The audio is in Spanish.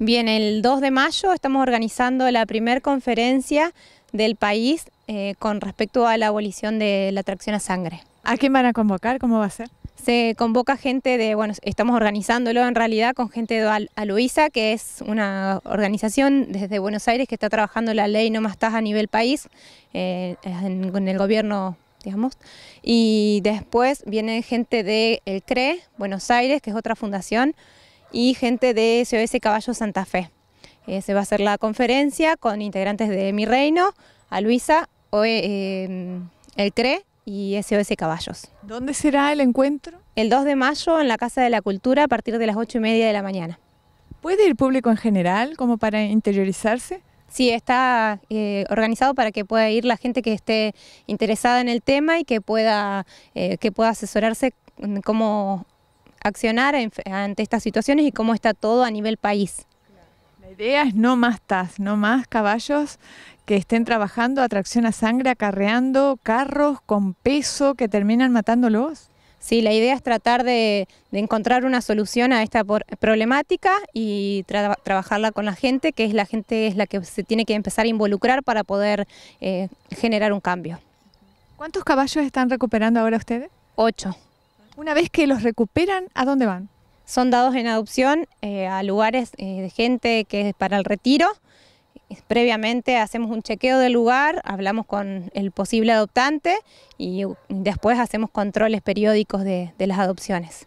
Bien, el 2 de mayo estamos organizando la primer conferencia del país eh, con respecto a la abolición de la atracción a sangre. ¿A quién van a convocar? ¿Cómo va a ser? Se convoca gente de, bueno, estamos organizándolo en realidad con gente de Aluisa, que es una organización desde Buenos Aires que está trabajando la ley No Más Tasa a nivel país, eh, con el gobierno digamos. Y después viene gente de El CRE, Buenos Aires, que es otra fundación, y gente de SOS Caballos Santa Fe. se va a hacer la conferencia con integrantes de Mi Reino, a Luisa, eh, em, el CRE y SOS Caballos. ¿Dónde será el encuentro? El 2 de mayo en la Casa de la Cultura a partir de las 8 y media de la mañana. ¿Puede ir público en general como para interiorizarse? Sí, está eh, organizado para que pueda ir la gente que esté interesada en el tema y que pueda, eh, que pueda asesorarse mm, cómo accionar ante estas situaciones y cómo está todo a nivel país. La idea es no más TAS, no más caballos que estén trabajando a tracción a sangre, acarreando carros con peso que terminan matándolos. Sí, la idea es tratar de, encontrar una solución a esta problemática y trabajarla con la gente, que es la gente es la que se tiene que empezar a involucrar para poder eh, generar un cambio. ¿Cuántos caballos están recuperando ahora ustedes? Ocho. Una vez que los recuperan, ¿a dónde van? Son dados en adopción eh, a lugares eh, de gente que es para el retiro. Previamente hacemos un chequeo del lugar, hablamos con el posible adoptante y después hacemos controles periódicos de las adopciones.